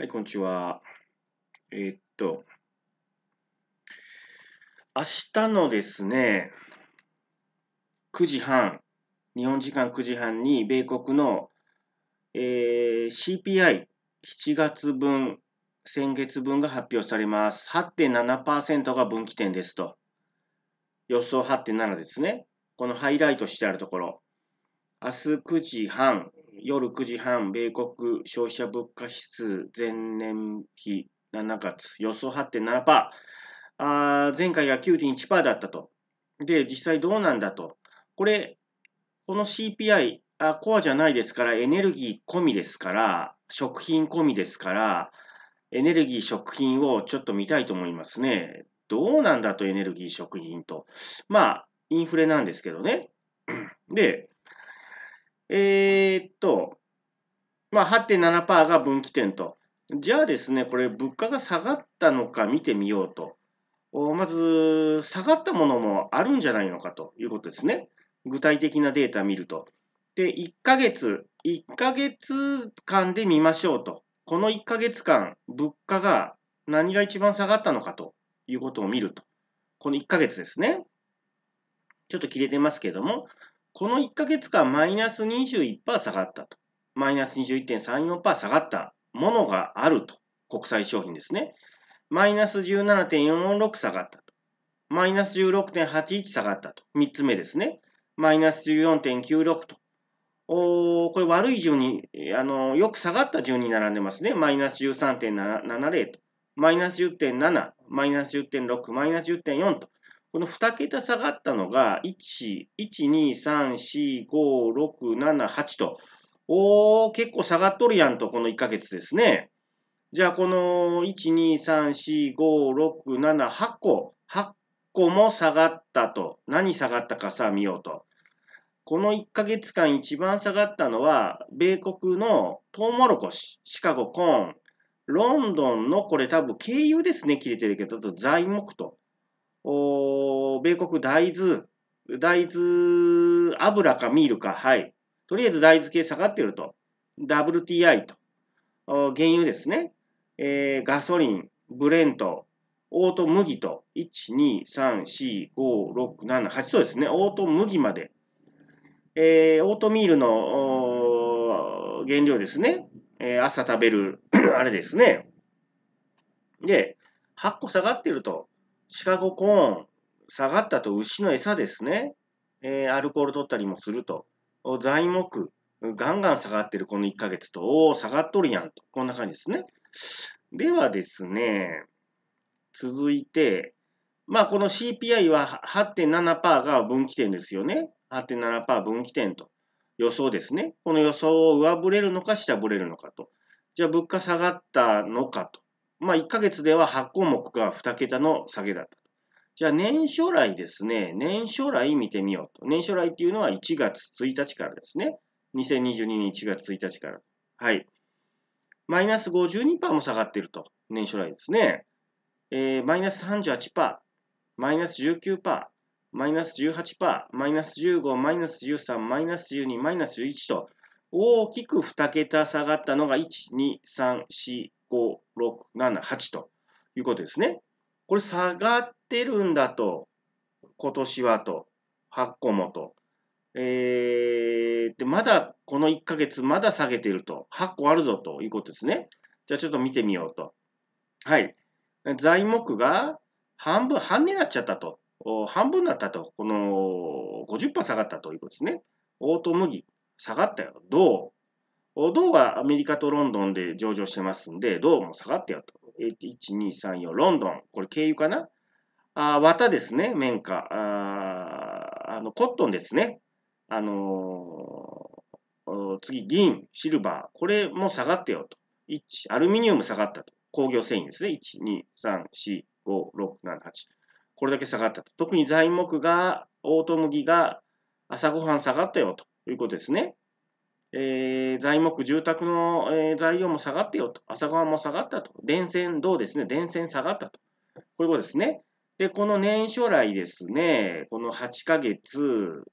はい、こんにちは。えー、っと、明日のですね、9時半、日本時間9時半に米国の、えー、CPI7 月分、先月分が発表されます。8.7%が分岐点ですと。予想8.7ですね。このハイライトしてあるところ。明日9時半、夜9時半、米国消費者物価指数前年比7月、予想8.7%。あ前回が9.1%だったと。で、実際どうなんだと。これ、この CPI、あコアじゃないですから、エネルギー込みですから、食品込みですから、エネルギー、食品をちょっと見たいと思いますね。どうなんだと、エネルギー、食品と。まあ、インフレなんですけどね。で、えー、っと、まあ、8.7%が分岐点と。じゃあですね、これ、物価が下がったのか見てみようと。まず、下がったものもあるんじゃないのかということですね。具体的なデータ見ると。で、1ヶ月、1ヶ月間で見ましょうと。この1ヶ月間、物価が何が一番下がったのかということを見ると。この1ヶ月ですね。ちょっと切れてますけども、この1ヶ月間マイナス21%下がったと。マイナス21.34%下がったものがあると。国際商品ですね。マイナス17.46下がったと。マイナス16.81下がったと。3つ目ですね。マイナス14.96と。おこれ悪い順に、あの、よく下がった順に並んでますね。マイナス13.70と。マイナス10.7、マイナス10.6、マイナス10.4と。この2桁下がったのが、1、1、2、3、4、5、6、7、8と、おー、結構下がっとるやんと、この1ヶ月ですね。じゃあ、この1、2、3、4、5、6、7、8個、8個も下がったと。何下がったかさ、見ようと。この1ヶ月間一番下がったのは、米国のトウモロコシ、シカゴコーン、ロンドンのこれ多分経由ですね、切れてるけど、材木と。お米国大豆、大豆油かミールか、はい。とりあえず大豆系下がってると。WTI と。原油ですね。えー、ガソリン、ブレント、オート麦と、1、2、3、4、5、6、7、8、そうですね。オート麦まで。えー、オートミールの原料ですね。えー、朝食べる あれですね。で、8個下がってると。シカゴコーン、下がったと牛の餌ですね。えー、アルコール取ったりもすると。材木、ガンガン下がってるこの1ヶ月と、おお、下がっとるやんと。こんな感じですね。ではですね、続いて、まあこの CPI は8.7%が分岐点ですよね。8.7%分岐点と。予想ですね。この予想を上振れるのか下振れるのかと。じゃあ物価下がったのかと。まあ、1ヶ月では8項目が2桁の下げだった。じゃあ、年初来ですね。年初来見てみようと。年初来っていうのは1月1日からですね。2022年1月1日から。はい。マイナス52%も下がってると。年初来ですね。えー、マイナス38%、マイナス19%、マイナス18%、マイナス15、マイナス13、マイナス12、マイナス11と、大きく2桁下がったのが、1、2、3、4、5、6、7、8ということですね。これ下がってるんだと、今年はと、8個もと。えー、で、まだこの1ヶ月まだ下げてると、8個あるぞということですね。じゃあちょっと見てみようと。はい。材木が半分、半値になっちゃったと。半分になったと。この50%下がったということですね。オート麦、下がったよ。銅、銅はアメリカとロンドンで上場してますんで、銅も下がってよと。1、2、3、4、ロンドン。これ経由かなあ綿ですね、綿花。ああの、コットンですね。あのー、次、銀、シルバー。これも下がってよと。1、アルミニウム下がったと。工業繊維ですね。1、2、3、4、5、6、7、8。これだけ下がったと。特に材木が、オート麦が朝ごはん下がったよということですね。えー、材木、住宅の、えー、材料も下がってよと。朝ごはんも下がったと。電線、どうですね。電線下がったと。こういうことですね。で、この年初来ですね、この8ヶ月、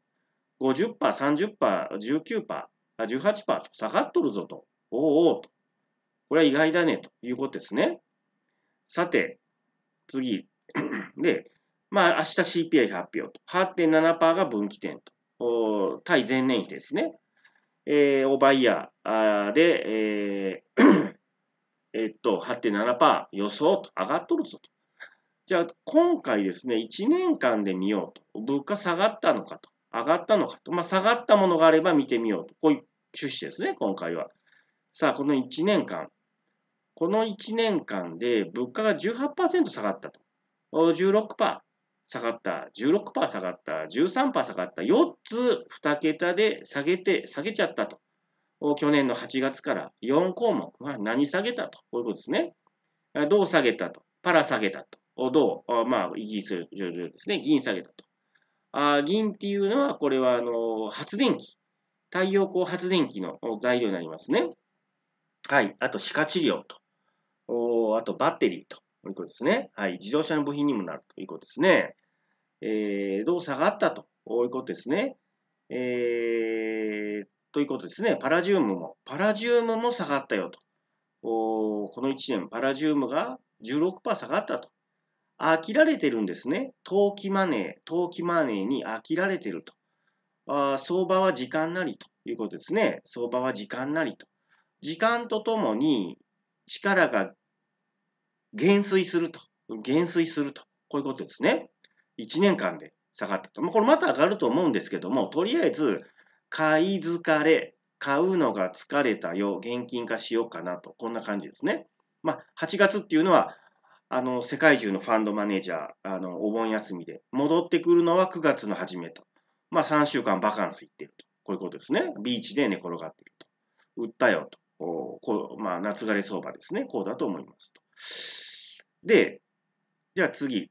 50%、30%、19%、18%と下がっとるぞと。おうおうと。これは意外だねということですね。さて、次。で、まあ、明日 CPI 発表と。8.7%が分岐点と。対前年比ですね。えー、をバイヤーで、えー えっと、8.7%予想と上がっとるぞと。じゃあ、今回ですね、1年間で見ようと。物価下がったのかと。上がったのかと。まあ、下がったものがあれば見てみようと。こういう趣旨ですね、今回は。さあ、この1年間。この1年間で物価が18%下がったと。16%。下がった、16%下がった、13%下がった、4つ2桁で下げて、下げちゃったと。去年の8月から4項目、まあ、何下げたと、こういうことですね。銅下げたと、パラ下げたと、銅、まあ、イギリス上場ですね、銀下げたと。あ銀っていうのは、これはあの発電機、太陽光発電機の材料になりますね。はい、あと歯科治療と、あとバッテリーと。ということですね。はい。自動車の部品にもなるということですね。えー、う下がったということですね。えー、ということですね。パラジウムも。パラジウムも下がったよと。おこの1年、パラジウムが16%下がったと。飽きられてるんですね。投機マネー、投機マネーに飽きられてると。あ相場は時間なりということですね。相場は時間なりと。時間とともに力が減衰すると。減衰すると。こういうことですね。1年間で下がったと。これまた上がると思うんですけども、とりあえず、買い疲れ、買うのが疲れたよ、現金化しようかなと。こんな感じですね。まあ、8月っていうのは、あの、世界中のファンドマネージャー、あの、お盆休みで、戻ってくるのは9月の初めと。まあ、3週間バカンス行ってると。こういうことですね。ビーチで寝転がっていると。売ったよと。こうまあ、夏枯れ相場ですね。こうだと思いますと。で、じゃあ次。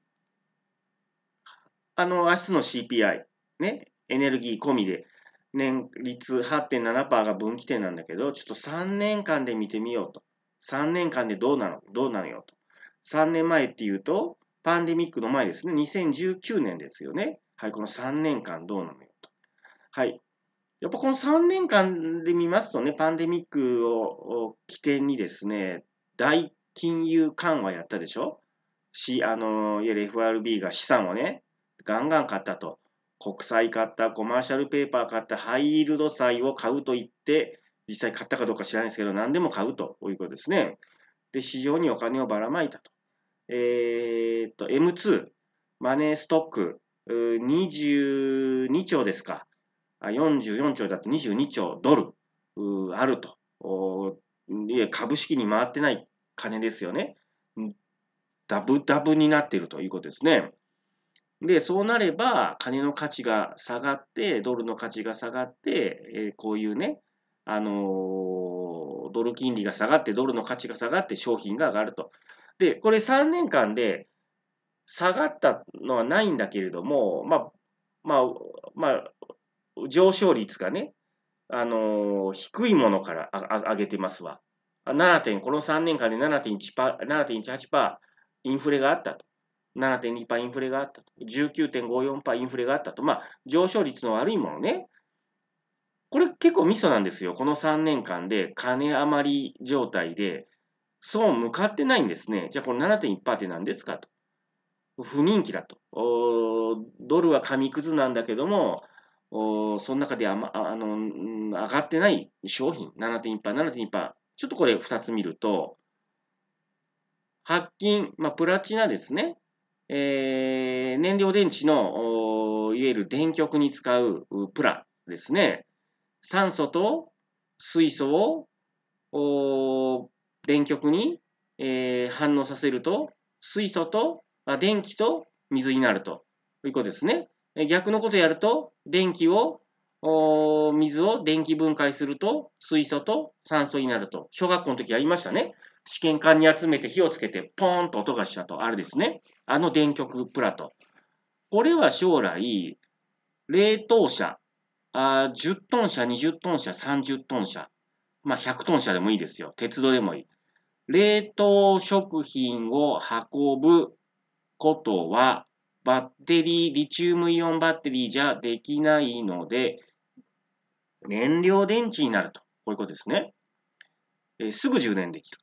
あの、明日の CPI、ね、エネルギー込みで、年率8.7%が分岐点なんだけど、ちょっと3年間で見てみようと。3年間でどうなのどうなのよと。3年前っていうと、パンデミックの前ですね。2019年ですよね。はい、この3年間どうなのよと。はい、やっぱこの3年間で見ますとね、パンデミックを起点にですね、大金融緩和やったでしょし、あの、いわゆる FRB が資産をね、ガンガン買ったと。国債買った、コマーシャルペーパー買った、ハイイールド債を買うと言って、実際買ったかどうか知らないですけど、何でも買うということですね。で、市場にお金をばらまいたと。えー、っと、M2、マネーストック、22兆ですか。44兆だって22兆ドルあると。株式に回ってない金ですよね。ダブダブになっているということですね。で、そうなれば、金の価値が下がって、ドルの価値が下がって、こういうね、あのドル金利が下がって、ドルの価値が下がって、商品が上がると。で、これ3年間で下がったのはないんだけれども、まあ、まあ、まあ、上昇率がね、あのー、低いものから上げてますわ。7点、この3年間で7.18%インフレがあったと。7.2%インフレがあったと。19.54%インフレがあったと。まあ、上昇率の悪いものね。これ結構ミソなんですよ。この3年間で金余り状態で、損向かってないんですね。じゃあこの7.1%って何ですかと。不人気だと。ドルは紙くずなんだけども、その中であ、ま、あの、上がってない商品、7.1%、7.2%、ちょっとこれ2つ見ると、白金、まあ、プラチナですね、えー、燃料電池の、いわゆる電極に使うプラですね、酸素と水素を電極に、えー、反応させると、水素と、まあ、電気と水になるということですね。逆のことやると、電気を、水を電気分解すると、水素と酸素になると。小学校の時やりましたね。試験管に集めて火をつけて、ポーンと音がしたと。あれですね。あの電極プラト。これは将来、冷凍車、あ10トン車、20トン車、30トン車、まあ、100トン車でもいいですよ。鉄道でもいい。冷凍食品を運ぶことはバッテリー、リチウムイオンバッテリーじゃできないので、燃料電池になると。こういうことですね。えー、すぐ充電できる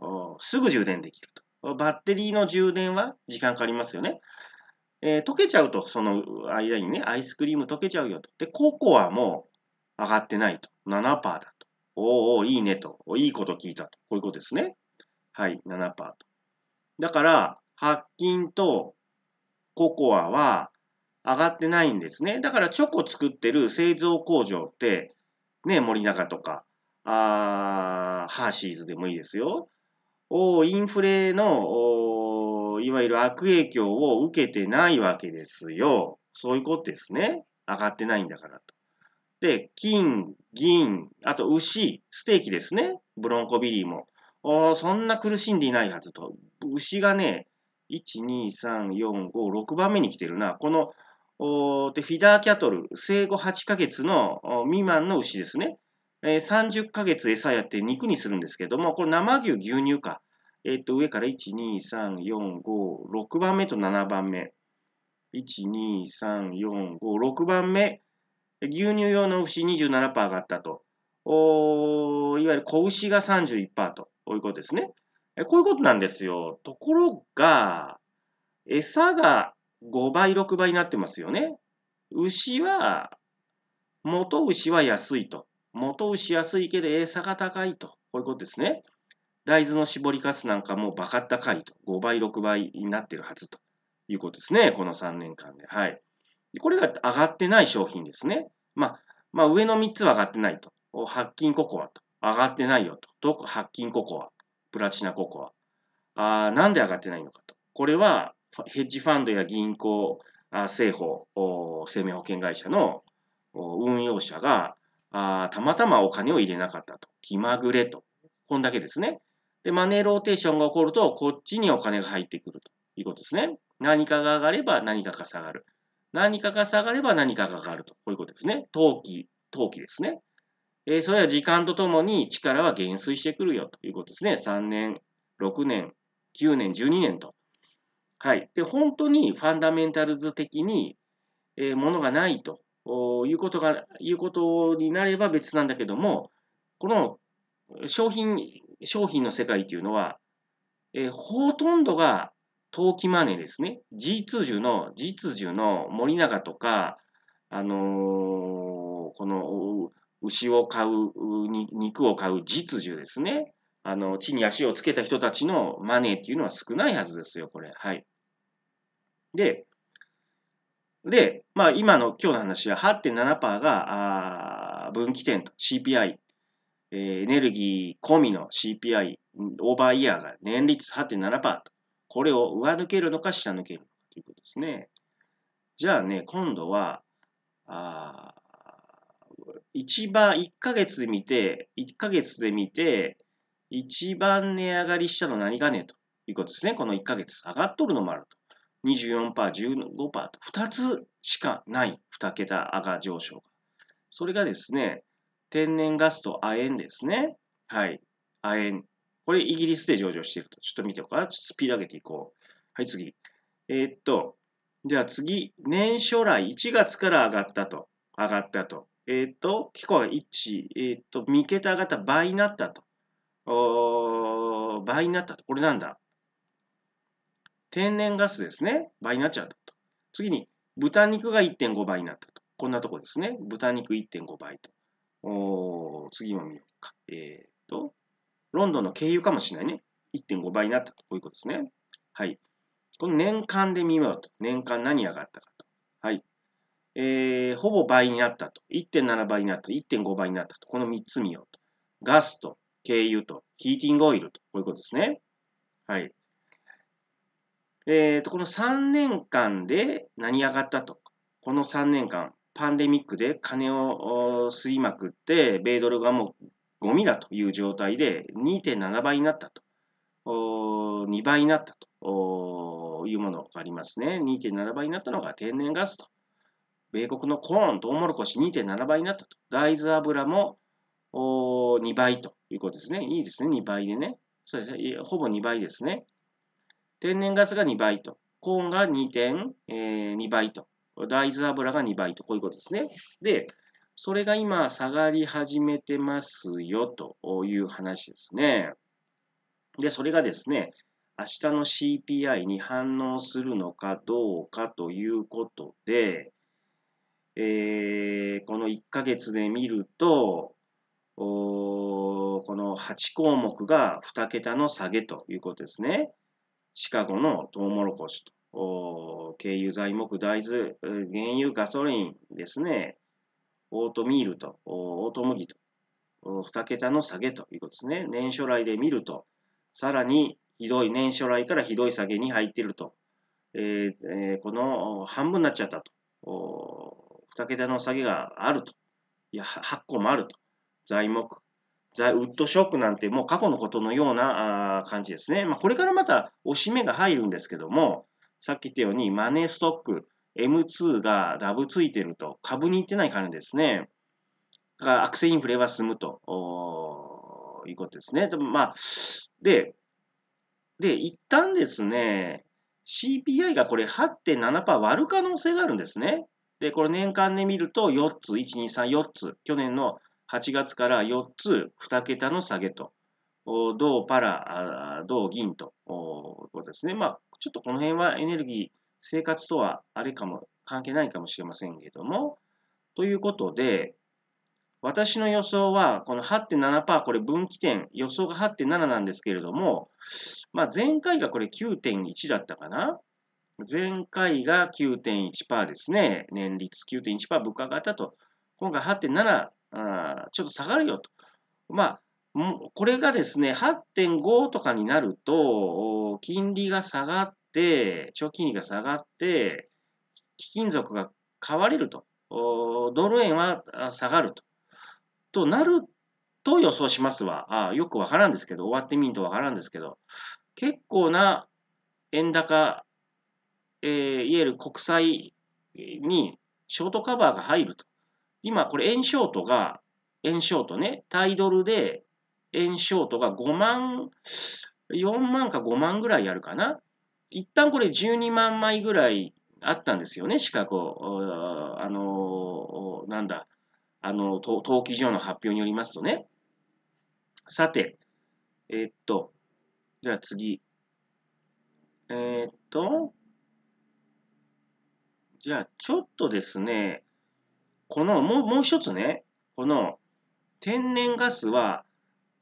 と。すぐ充電できると。バッテリーの充電は時間かかりますよね。えー、溶けちゃうと、その間にね、アイスクリーム溶けちゃうよと。で、ココアも上がってないと。7%だと。おーおー、いいねと。いいこと聞いたと。こういうことですね。はい、7%と。だから、白金とココアは上がってないんですね。だからチョコ作ってる製造工場って、ね、森永とか、あーハーシーズでもいいですよ。おインフレの、いわゆる悪影響を受けてないわけですよ。そういうことですね。上がってないんだからと。で、金、銀、あと牛、ステーキですね。ブロンコビリーも。おそんな苦しんでいないはずと。牛がね、1,2,3,4,5,6番目に来てるな。この、でフィダーキャトル、生後8ヶ月の未満の牛ですね。えー、30ヶ月餌やって肉にするんですけども、これ生牛、牛乳か。えっ、と、上から1、2、3、4、5、6番目と7番目。1、2、3、4、5、6番目。牛乳用の牛27%上がったと。おいわゆる子牛が31%ということですね。こういうことなんですよ。ところが、餌が5倍、6倍になってますよね。牛は、元牛は安いと。元牛安いけど餌が高いと。こういうことですね。大豆の搾りかすなんかもバカ高いと。5倍、6倍になってるはずということですね。この3年間で。はい。これが上がってない商品ですね。まあ、まあ、上の3つは上がってないと。白金ココアと。上がってないよと。白金ココア。プラチナココア。あなんで上がってないのかと。これは、ヘッジファンドや銀行、あ政府、生命保険会社の運用者があ、たまたまお金を入れなかったと。気まぐれと。こんだけですね。で、マネーローテーションが起こると、こっちにお金が入ってくるということですね。何かが上がれば何かが下がる。何かが下がれば何かが上がると。こういうことですね。投機、投機ですね。えー、それは時間とともに力は減衰してくるよということですね。3年、6年、9年、12年と。はい。で、本当にファンダメンタルズ的に、えー、ものがないということが、いうことになれば別なんだけども、この商品、商品の世界というのは、えー、ほとんどが投機マネーですね。g 実樹の、g 実樹の森永とか、あのー、この、牛を買う、肉を買う実需ですね。あの、地に足をつけた人たちのマネーっていうのは少ないはずですよ、これ。はい。で、で、まあ今の今日の話は8.7%があ分岐点と CPI、えー、エネルギー込みの CPI、オーバーイヤーが年率8.7%と、これを上抜けるのか下抜けるのかということですね。じゃあね、今度は、あ一番、一ヶ月で見て、一ヶ月で見て、一番値上がりしたの何がねということですね。この一ヶ月上がっとるのもあると。24%、15%と2つしかない2桁上が上昇が。それがですね、天然ガスと亜鉛ですね。はい。亜鉛。これイギリスで上場していると。ちょっと見ておこうかな。ちょっとスピード上げていこう。はい、次。えー、っと、じゃあ次。年初来1月から上がったと。上がったと。えっ、ー、と、気候が1、えっ、ー、と、3桁型倍になったと。お倍になったと。これなんだ天然ガスですね。倍になっちゃったと。次に、豚肉が1.5倍になったと。こんなとこですね。豚肉1.5倍と。お次も見ようか。えっ、ー、と、ロンドンの経由かもしれないね。1.5倍になったと。こういうことですね。はい。この年間で見ようと。年間何上がったかと。はい。えー、ほぼ倍になったと。1.7倍になった。1.5倍になったと。この3つ見ようと。ガスと、軽油と、ヒーティングオイルと。こういうことですね。はい。えっ、ー、と、この3年間で何上がったと。この3年間、パンデミックで金を吸いまくって、米ドルがもうゴミだという状態で2.7倍になったと。2倍になったというものがありますね。2.7倍になったのが天然ガスと米国のコーン、トウモロコシ2.7倍になったと。大豆油も2倍ということですね。いいですね、2倍でね。そうですね、ほぼ2倍ですね。天然ガスが2倍と。コーンが2.2倍と。大豆油が2倍と。こういうことですね。で、それが今下がり始めてますよという話ですね。で、それがですね、明日の CPI に反応するのかどうかということで、えー、この1ヶ月で見ると、この8項目が2桁の下げということですね。シカゴのトウモロコシと、軽油、材木、大豆、原油、ガソリンですね、オートミールと、オート麦と、2桁の下げということですね。年初来で見ると、さらにひどい、年初来からひどい下げに入っていると、えーえー、この半分になっちゃったと。2桁の下げがあると。いや、発行もあると。材木、ウッドショックなんてもう過去のことのような感じですね。まあ、これからまた押し目が入るんですけども、さっき言ったようにマネーストック、M2 がダブついてると、株に行ってない感じですね。だから悪性インフレは進むということですね。でまあ、で、で、一旦ですね、CPI がこれ8.7%割る可能性があるんですね。で、これ年間で見ると4つ、1、2、3、4つ、去年の8月から4つ、2桁の下げと、銅、パラ、銅、銀と、ことですね。まあ、ちょっとこの辺はエネルギー、生活とはあれかも、関係ないかもしれませんけども、ということで、私の予想は、この8.7%、これ分岐点、予想が8.7なんですけれども、まあ、前回がこれ9.1だったかな前回が9.1%ですね。年率9.1%物価が上がったと。今回8.7、ちょっと下がるよと。まあ、これがですね、8.5とかになると、金利が下がって、長期金利が下がって、貴金属が買われると。ドル円は下がると。となると予想しますわ。あよくわからんですけど、終わってみるとわからんですけど、結構な円高えー、いわゆる国債にショートカバーが入ると。今、これ、円ショートが、円ショートね、タイドルで、円ショートが5万、4万か5万ぐらいあるかな。一旦これ12万枚ぐらいあったんですよね、資格を。あの、なんだ、あの、登記上の発表によりますとね。さて、えー、っと、じゃあ次。えー、っと、じゃあ、ちょっとですね、この、もう、もう一つね、この、天然ガスは、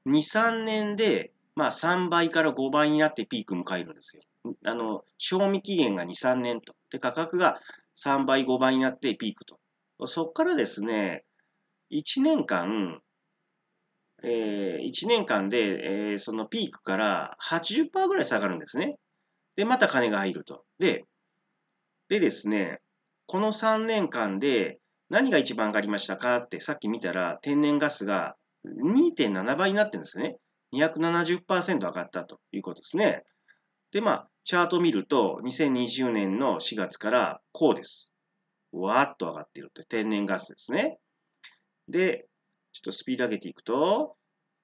2、3年で、まあ、3倍から5倍になってピーク迎えるんですよ。あの、賞味期限が2、3年と。で、価格が3倍、5倍になってピークと。そこからですね、1年間、えー、1年間で、えー、そのピークから80%ぐらい下がるんですね。で、また金が入ると。で、でですね、この3年間で何が一番上がりましたかってさっき見たら天然ガスが2.7倍になってるんですね。270%上がったということですね。で、まあ、チャート見ると、2020年の4月からこうです。わーっと上がっているて天然ガスですね。で、ちょっとスピード上げていくと、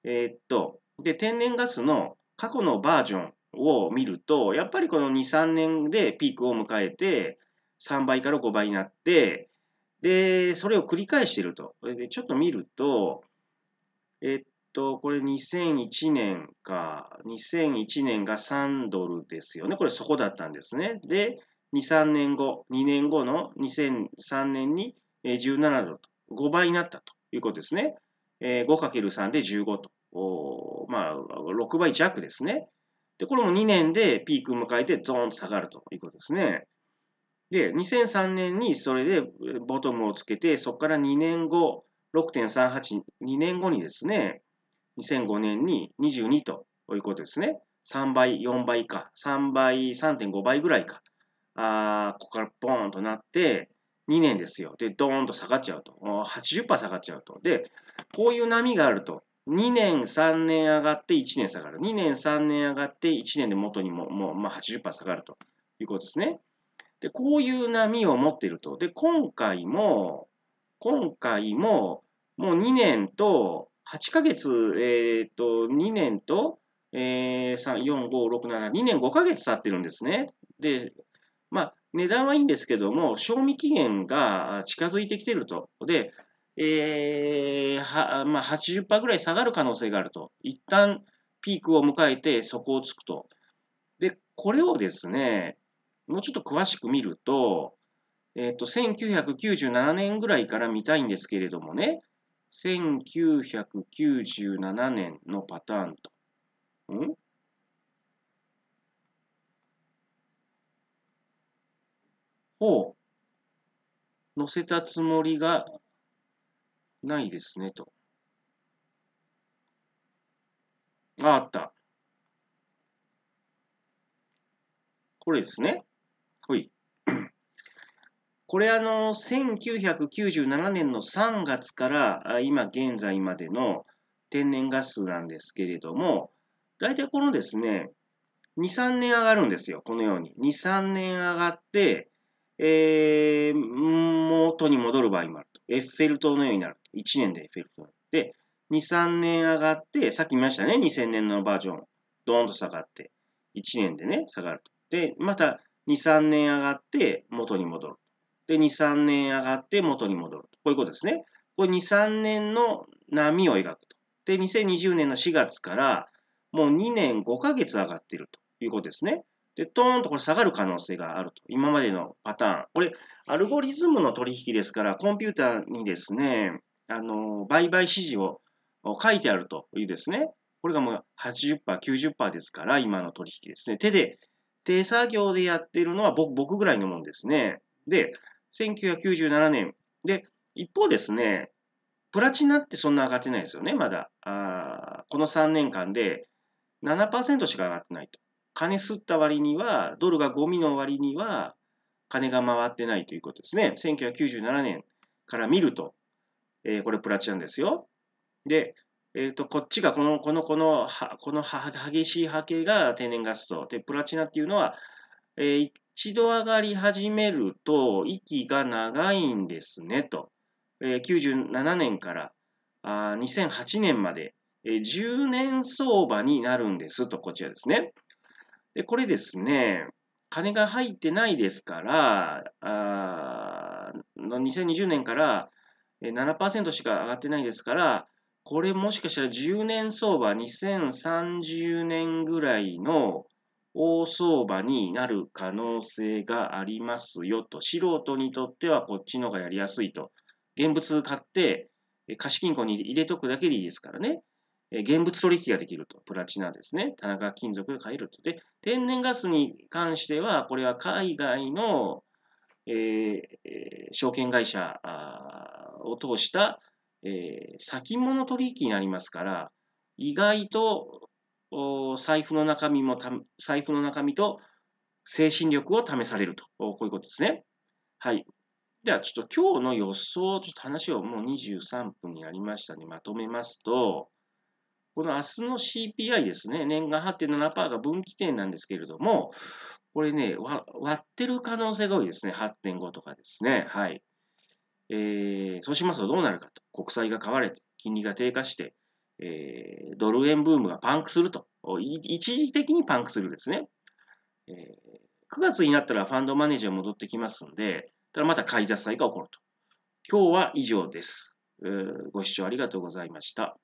えー、っと、で、天然ガスの過去のバージョンを見ると、やっぱりこの2、3年でピークを迎えて、3倍から5倍になって、で、それを繰り返していると。で、ちょっと見ると、えっと、これ2001年か、2001年が3ドルですよね。これそこだったんですね。で、2、3年後、2年後の2003年に17ドルと、5倍になったということですね。5×3 で15と。まあ、6倍弱ですね。で、これも2年でピークを迎えてゾーンと下がるということですね。で、2003年にそれでボトムをつけて、そこから2年後、6.38、2年後にですね、2005年に22ということですね。3倍、4倍か、3倍、3.5倍ぐらいか。あここからボーンとなって、2年ですよ。で、ドーンと下がっちゃうと。80%下がっちゃうと。で、こういう波があると。2年、3年上がって1年下がる。2年、3年上がって1年で元にももう、まあ、80%下がるということですね。で、こういう波を持っていると。で、今回も、今回も、もう2年と、8ヶ月、えっ、ー、と、2年と、えー、3、4、5、6、7、2年5ヶ月経ってるんですね。で、まあ、値段はいいんですけども、賞味期限が近づいてきてると。で、えー、はまあ、80%ぐらい下がる可能性があると。一旦ピークを迎えて、そこをつくと。で、これをですね、もうちょっと詳しく見ると、えっ、ー、と、1997年ぐらいから見たいんですけれどもね、1997年のパターンと。んほう。載せたつもりがないですね、と。あ、あった。これですね。はい。これあの、1997年の3月から今現在までの天然ガスなんですけれども、大体このですね、2、3年上がるんですよ。このように。2、3年上がって、えー、元に戻る場合もあると。エッフェル塔のようになる。1年でエッフェル塔。で、2、3年上がって、さっき見ましたね。2000年のバージョン。ドーンと下がって。1年でね、下がると。で、また、2、3年上がって元に戻る。で、2、3年上がって元に戻る。こういうことですね。これ2、3年の波を描くと。で、2020年の4月からもう2年5ヶ月上がっているということですね。で、トーンとこれ下がる可能性があると。今までのパターン。これ、アルゴリズムの取引ですから、コンピューターにですね、あの、売買指示を書いてあるというですね。これがもう80%、90%ですから、今の取引ですね。手で手作業でやってるのは僕僕ぐらいのもんですね。で、1997年。で、一方ですね、プラチナってそんな上がってないですよね、まだ。あこの3年間で7%しか上がってないと。金吸った割には、ドルがゴミの割には、金が回ってないということですね。1997年から見ると、えー、これプラチナですよ。で、えっ、ー、と、こっちがこの、この、この、この激しい波形が天然ガスと、で、プラチナっていうのは、えー、一度上がり始めると、息が長いんですね、と。えー、97年からあ2008年まで、えー、10年相場になるんです、と、こちらですね。で、これですね、金が入ってないですから、あの2020年から7%しか上がってないですから、これもしかしたら10年相場、2030年ぐらいの大相場になる可能性がありますよと。素人にとってはこっちのがやりやすいと。現物買って、貸金庫に入れとくだけでいいですからね。現物取引ができると。プラチナですね。田中金属が買えると。で、天然ガスに関しては、これは海外の、えー、証券会社を通したえー、先物取引になりますから、意外と財布の中身も財布の中身と精神力を試されると、こういうことですね。はい。では、ちょっと今日の予想、ちょっと話をもう23分になりましたね。まとめますと、この明日の CPI ですね、年間8.7%が分岐点なんですけれども、これね、割ってる可能性が多いですね。8.5とかですね。はい。えー、そうしますとどうなるかと。国債が買われて、金利が低下して、えー、ドル円ブームがパンクすると。一時的にパンクするですね。えー、9月になったらファンドマネージャー戻ってきますんで、ただまた買い支えが起こると。今日は以上です。ご視聴ありがとうございました。